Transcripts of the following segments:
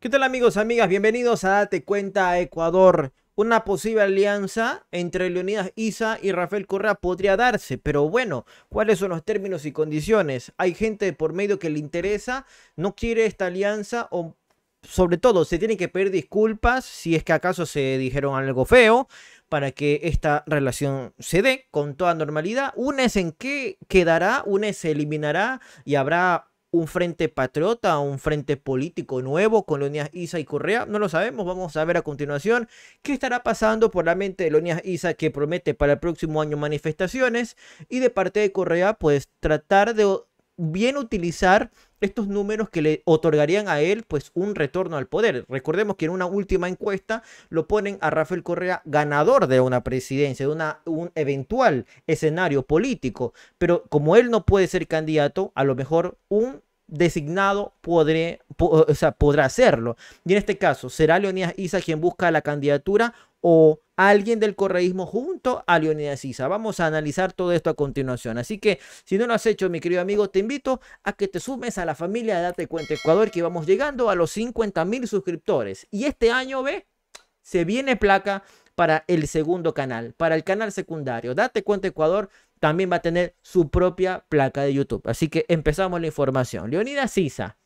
¿Qué tal amigos, amigas? Bienvenidos a Date Cuenta Ecuador. Una posible alianza entre Leonidas Isa y Rafael Correa podría darse, pero bueno, ¿cuáles son los términos y condiciones? Hay gente por medio que le interesa, no quiere esta alianza o sobre todo se tiene que pedir disculpas si es que acaso se dijeron algo feo para que esta relación se dé con toda normalidad. ¿UNES en qué quedará, una se eliminará y habrá un frente patriota, un frente político nuevo con Leonidas Isa y Correa, no lo sabemos, vamos a ver a continuación qué estará pasando por la mente de Leonidas Isa que promete para el próximo año manifestaciones y de parte de Correa pues tratar de bien utilizar estos números que le otorgarían a él pues un retorno al poder. Recordemos que en una última encuesta lo ponen a Rafael Correa ganador de una presidencia, de una, un eventual escenario político, pero como él no puede ser candidato, a lo mejor un designado podrá hacerlo. Y en este caso, será Leonidas Isa quien busca la candidatura o alguien del correísmo junto a Leonidas Sisa. Vamos a analizar todo esto a continuación. Así que si no lo has hecho, mi querido amigo, te invito a que te sumes a la familia de Date Cuenta Ecuador, que vamos llegando a los 50 mil suscriptores. Y este año, ve, se viene placa para el segundo canal, para el canal secundario. Date Cuenta Ecuador también va a tener su propia placa de YouTube. Así que empezamos la información. Leonidas Sisa.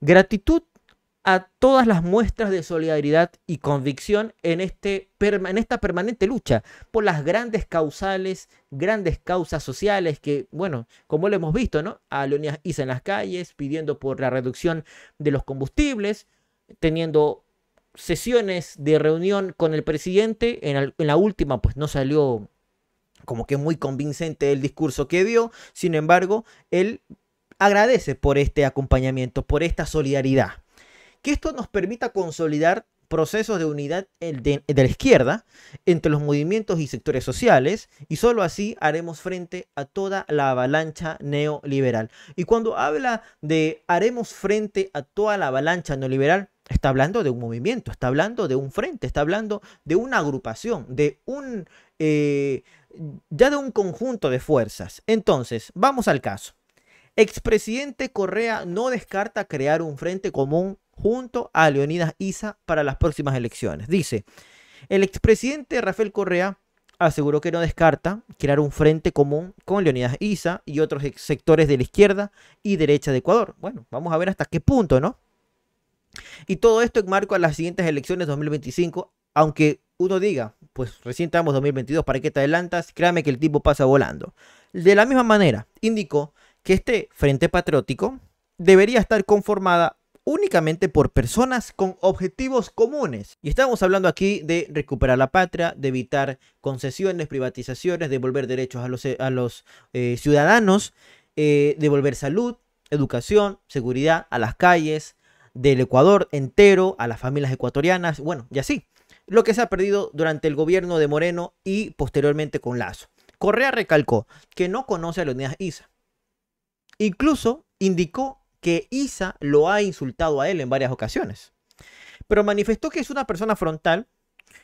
Gratitud a todas las muestras de solidaridad y convicción este en, esta permanente lucha por las grandes causales, grandes causas sociales que, bueno, como lo hemos visto, ¿no? A Leonidas en las calles pidiendo por la reducción de los combustibles, teniendo sesiones de reunión con el presidente, en, en la última pues no salió como que muy convincente el discurso que dio, sin embargo, él agradece por este acompañamiento, por esta solidaridad que esto nos permita consolidar procesos de unidad de, la izquierda entre los movimientos y sectores sociales y solo así haremos frente a toda la avalancha neoliberal. Y cuando habla de haremos frente a toda la avalancha neoliberal, está hablando de un movimiento, está hablando de un frente, está hablando de una agrupación, de un... Eh, ya de un conjunto de fuerzas. Entonces, vamos al caso. Expresidente Correa no descarta crear un frente común junto a Leonidas Isa para las próximas elecciones. Dice, el expresidente Rafael Correa aseguró que no descarta crear un frente común con Leonidas Isa y otros sectores de la izquierda y derecha de Ecuador. Bueno, vamos a ver hasta qué punto, ¿no? Y todo esto en marco a las siguientes elecciones 2025, aunque uno diga, pues recién estamos 2022, ¿para qué te adelantas? Créame que el tipo pasa volando. De la misma manera, indicó que este Frente Patriótico debería estar conformada únicamente por personas con objetivos comunes. Y estamos hablando aquí de recuperar la patria, de evitar concesiones, privatizaciones, devolver derechos a los, eh, eh, ciudadanos, eh, devolver salud, educación, seguridad a las calles del Ecuador entero, a las familias ecuatorianas, bueno, y así. Lo que se ha perdido durante el gobierno de Moreno y posteriormente con Lazo. Correa recalcó que no conoce a Leonidas Isa. Incluso indicó que Isa lo ha insultado a él en varias ocasiones. Pero manifestó que es una persona frontal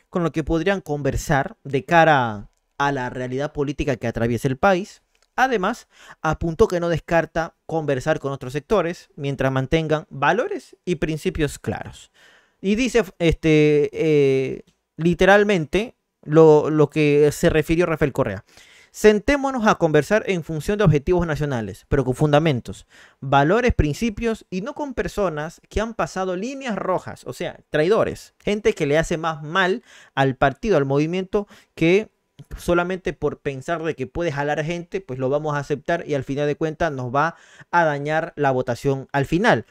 con lo que podrían conversar de cara a la realidad política que atraviesa el país. Además, apuntó que no descarta conversar con otros sectores mientras mantengan valores y principios claros. Y dice este, eh, literalmente lo, lo que se refirió Rafael Correa. Sentémonos a conversar en función de objetivos nacionales, pero con fundamentos, valores, principios y no con personas que han pasado líneas rojas, o sea, traidores, gente que le hace más mal al partido, al movimiento, que solamente por pensar de que puede jalar gente, pues lo vamos a aceptar y al final de cuentas nos va a dañar la votación al final.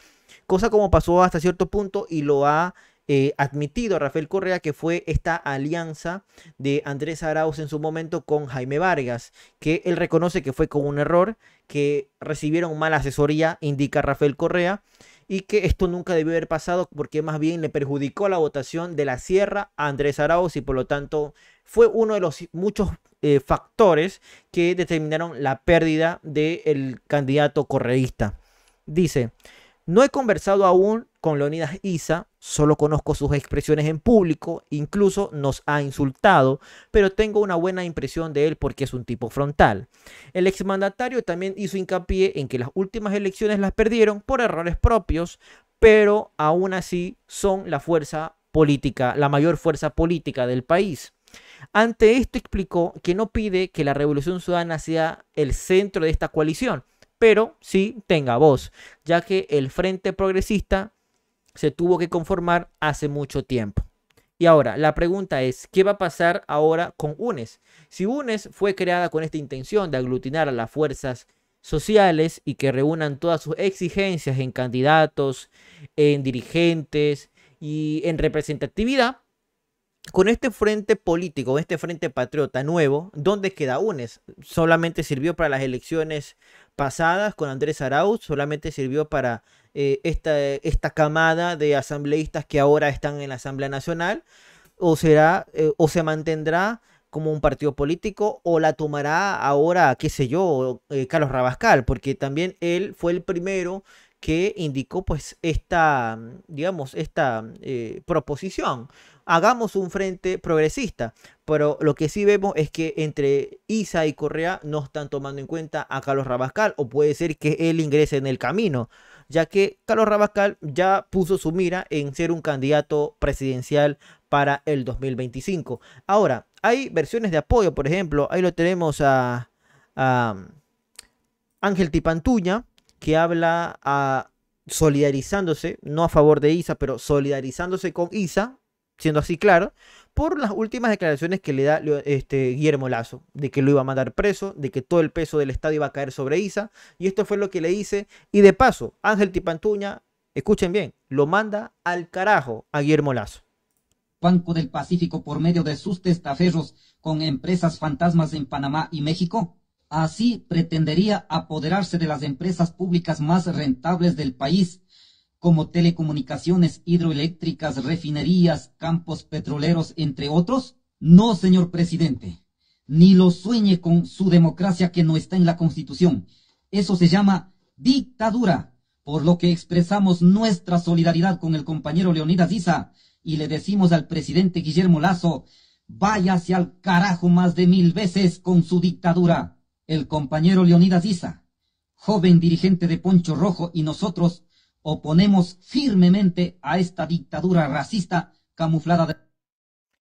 Cosa como pasó hasta cierto punto y lo ha eh, admitido Rafael Correa que fue esta alianza de Andrés Arauz en su momento con Jaime Vargas, que él reconoce que fue como un error, que recibieron mala asesoría, indica Rafael Correa, y que esto nunca debió haber pasado porque más bien le perjudicó la votación de la Sierra a Andrés Arauz y por lo tanto fue uno de los muchos eh, factores que determinaron la pérdida del candidato correísta. Dice, no he conversado aún con Leonidas Isa, solo conozco sus expresiones en público, incluso nos ha insultado, pero tengo una buena impresión de él porque es un tipo frontal. El exmandatario también hizo hincapié en que las últimas elecciones las perdieron por errores propios, pero aún así son la fuerza política, la mayor fuerza política del país. Ante esto explicó que no pide que la Revolución Ciudadana sea el centro de esta coalición, pero sí tenga voz, ya que el Frente Progresista se tuvo que conformar hace mucho tiempo. Y ahora, la pregunta es, ¿qué va a pasar ahora con UNES? Si UNES fue creada con esta intención de aglutinar a las fuerzas sociales y que reúnan todas sus exigencias en candidatos, en dirigentes y en representatividad, con este frente político, este frente patriota nuevo, ¿dónde queda UNES? Solamente sirvió para las elecciones pasadas con Andrés Arauz, solamente sirvió para eh, esta, esta, camada de asambleístas que ahora están en la Asamblea Nacional, o será, eh, o se mantendrá como un partido político, o la tomará ahora, qué sé yo, eh, Carlos Rabascal, porque también él fue el primero que indicó pues esta, digamos, esta eh, proposición. Hagamos un frente progresista, pero lo que sí vemos es que entre Isa y Correa no están tomando en cuenta a Carlos Rabascal o puede ser que él ingrese en el camino, ya que Carlos Rabascal ya puso su mira en ser un candidato presidencial para el 2025. Ahora, hay versiones de apoyo, por ejemplo, ahí lo tenemos a, a Ángel Tipantuña, que habla a, solidarizándose, no a favor de ISA, pero solidarizándose con ISA, siendo así claro, por las últimas declaraciones que le da este, Guillermo Lazo, de que lo iba a mandar preso, de que todo el peso del Estado iba a caer sobre ISA, y esto fue lo que le dice, y de paso, Ángel Tipantuña, escuchen bien, lo manda al carajo a Guillermo Lazo. Banco del Pacífico por medio de sus testaferros con empresas fantasmas en Panamá y México Así pretendería apoderarse de las empresas públicas más rentables del país, como telecomunicaciones, hidroeléctricas, refinerías, campos petroleros, entre otros? No, señor presidente, ni lo sueñe con su democracia que no está en la Constitución. Eso se llama dictadura, por lo que expresamos nuestra solidaridad con el compañero Leonidas Isa y le decimos al presidente Guillermo Lazo, váyase al carajo más de mil veces con su dictadura el compañero Leonidas Isa, joven dirigente de Poncho Rojo, y nosotros oponemos firmemente a esta dictadura racista camuflada de...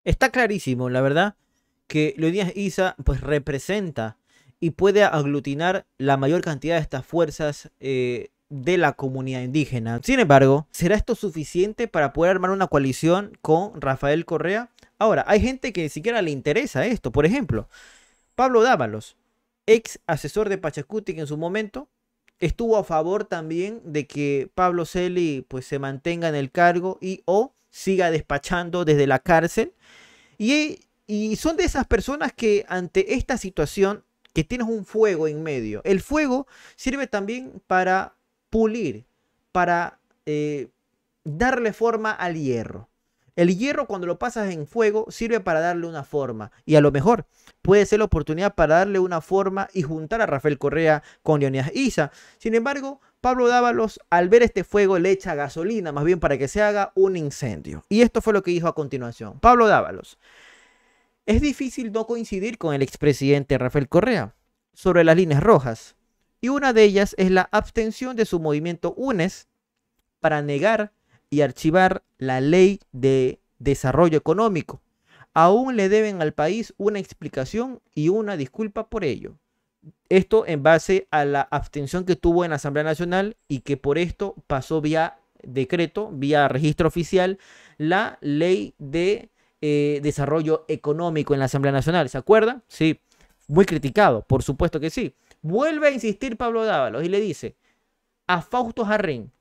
Está clarísimo, la verdad, que Leonidas Isa pues representa y puede aglutinar la mayor cantidad de estas fuerzas eh, de la comunidad indígena. Sin embargo, ¿será esto suficiente para poder armar una coalición con Rafael Correa? Ahora, hay gente que ni siquiera le interesa esto. Por ejemplo, Pablo Dávalos, ex asesor de Pachacuti, en su momento estuvo a favor también de que Pablo Celi pues, se mantenga en el cargo y o siga despachando desde la cárcel. Y, son de esas personas que ante esta situación que tienes un fuego en medio. El fuego sirve también para pulir, para eh, darle forma al hierro. El hierro cuando lo pasas en fuego sirve para darle una forma. Y a lo mejor puede ser la oportunidad para darle una forma y juntar a Rafael Correa con Leonidas Isa. Sin embargo, Pablo Dávalos, al ver este fuego, le echa gasolina, más bien para que se haga un incendio. Y esto fue lo que dijo a continuación. Pablo Dávalos, es difícil no coincidir con el expresidente Rafael Correa sobre las líneas rojas. Y una de ellas es la abstención de su movimiento UNES para negar y archivar la ley de desarrollo económico, aún le deben al país una explicación y una disculpa por ello. Esto en base a la abstención que tuvo en la Asamblea Nacional y que por esto pasó vía decreto, vía registro oficial, la ley de eh, desarrollo económico en la Asamblea Nacional. ¿Se acuerdan? Sí, muy criticado, por supuesto que sí. Vuelve a insistir Pablo Dávalos y le dice a Fausto Jarrín,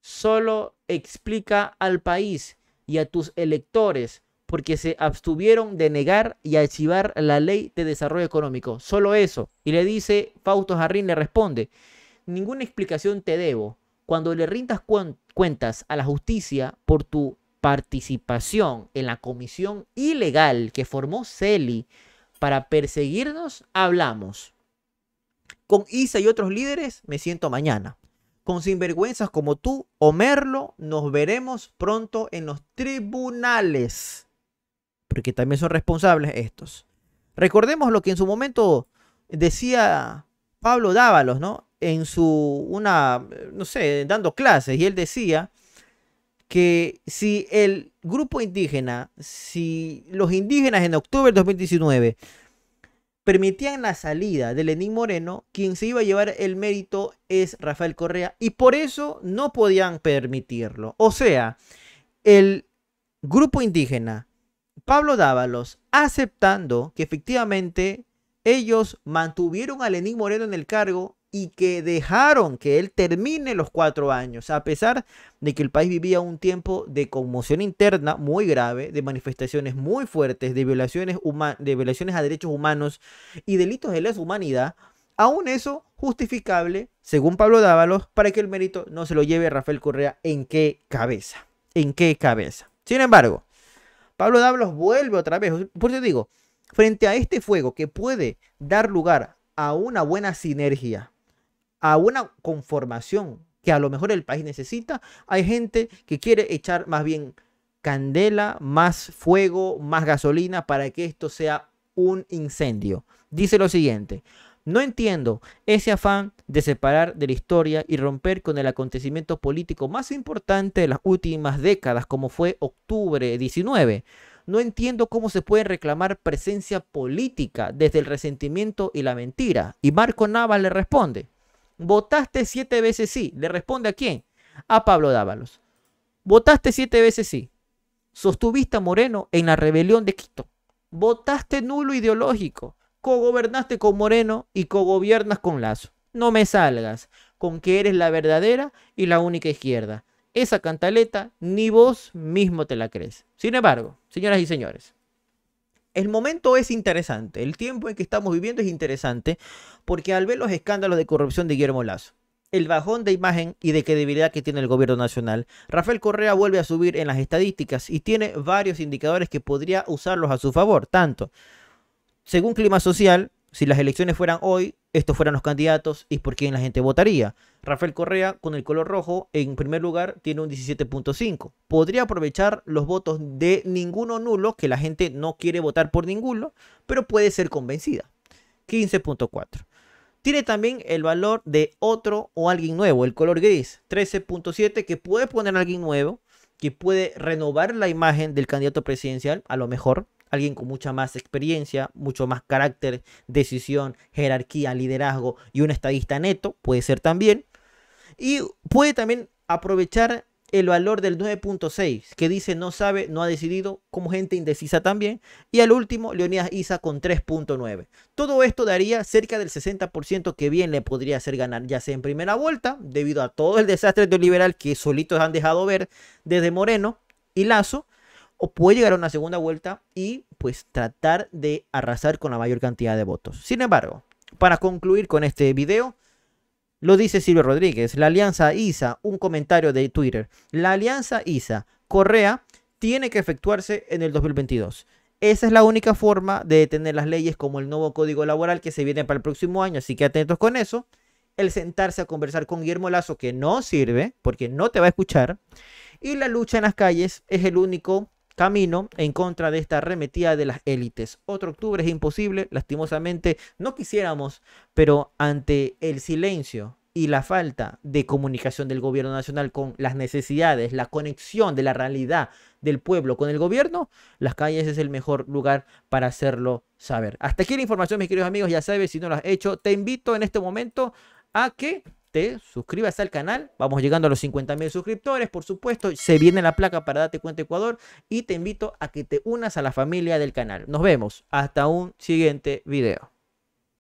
solo explica al país y a tus electores porque se abstuvieron de negar y archivar la ley de desarrollo económico. Solo eso. Y le dice, Fausto Jarrín le responde, ninguna explicación te debo. Cuando le rindas cuentas a la justicia por tu participación en la comisión ilegal que formó CELI para perseguirnos, hablamos. Con Isa y otros líderes me siento mañana. Con sinvergüenzas como tú Omerlo, nos veremos pronto en los tribunales porque también son responsables estos. Recordemos lo que en su momento decía Pablo Dávalos, ¿no? En su, una, no sé, dando clases, y él decía que si el grupo indígena, si los indígenas en octubre de 2019 permitían la salida de Lenín Moreno, quien se iba a llevar el mérito es Rafael Correa, y por eso no podían permitirlo. O sea, el grupo indígena Pablo Dávalos aceptando que efectivamente ellos mantuvieron a Lenín Moreno en el cargo y que dejaron que él termine los cuatro años, a pesar de que el país vivía un tiempo de conmoción interna muy grave, de manifestaciones muy fuertes, de violaciones, de violaciones a derechos humanos y delitos de lesa humanidad, aún eso justificable, según Pablo Dávalos, para que el mérito no se lo lleve Rafael Correa en qué cabeza, en qué cabeza. Sin embargo, Pablo Dablos vuelve otra vez. Por eso digo, frente a este fuego que puede dar lugar a una buena sinergia, a una conformación que a lo mejor el país necesita, hay gente que quiere echar más bien candela, más fuego, más gasolina para que esto sea un incendio. Dice lo siguiente, no entiendo ese afán de separar de la historia y romper con el acontecimiento político más importante de las últimas décadas, como fue octubre 19. No entiendo cómo se puede reclamar presencia política desde el resentimiento y la mentira. Y Marco Nava le responde, votaste siete veces sí. ¿Le responde a quién? A Pablo Dávalos. Votaste siete veces sí. Sostuviste a Moreno en la rebelión de Quito. Votaste nulo ideológico cogobernaste con Moreno y cogobiernas con Lazo. No me salgas con que eres la verdadera y la única izquierda. Esa cantaleta ni vos mismo te la crees. Sin embargo, señoras y señores, el momento es interesante, el tiempo en que estamos viviendo es interesante porque al ver los escándalos de corrupción de Guillermo Lazo, el bajón de imagen y de credibilidad que tiene el gobierno nacional. Rafael Correa vuelve a subir en las estadísticas y tiene varios indicadores que podría usarlos a su favor, tanto según clima social, si las elecciones fueran hoy, estos fueran los candidatos y por quién la gente votaría. Rafael Correa, con el color rojo, en primer lugar, tiene un 17.5. Podría aprovechar los votos de ninguno nulo, que la gente no quiere votar por ninguno, pero puede ser convencida. 15.4. Tiene también el valor de otro o alguien nuevo, el color gris, 13.7, que puede poner a alguien nuevo, que puede renovar la imagen del candidato presidencial, a lo mejor, alguien con mucha más experiencia, mucho más carácter, decisión, jerarquía, liderazgo y un estadista neto, puede ser también. Y puede también aprovechar el valor del 9.6, que dice no sabe, no ha decidido, como gente indecisa también. Y al último, Leonidas Isa con 3.9. Todo esto daría cerca del 60% que bien le podría hacer ganar, ya sea en primera vuelta, debido a todo el desastre de liberal que solitos han dejado ver desde Moreno y Lazo, o puede llegar a una segunda vuelta y pues tratar de arrasar con la mayor cantidad de votos. Sin embargo, para concluir con este video, lo dice Silvio Rodríguez, la alianza ISA, un comentario de Twitter, la alianza ISA Correa tiene que efectuarse en el 2022. Esa es la única forma de detener las leyes como el nuevo código laboral que se viene para el próximo año, así que atentos con eso. El sentarse a conversar con Guillermo Lazo, que no sirve, porque no te va a escuchar. Y la lucha en las calles es el único camino en contra de esta arremetida de las élites. Otro octubre es imposible, lastimosamente no quisiéramos, pero ante el silencio y la falta de comunicación del gobierno nacional con las necesidades, la conexión de la realidad del pueblo con el gobierno, las calles es el mejor lugar para hacerlo saber. Hasta aquí la información, mis queridos amigos, ya sabes, si no lo has hecho, te invito en este momento a que te suscribas al canal. Vamos llegando a los 50.000 suscriptores, por supuesto. Se viene la placa para Date Cuenta Ecuador y te invito a que te unas a la familia del canal. Nos vemos. Hasta un siguiente video.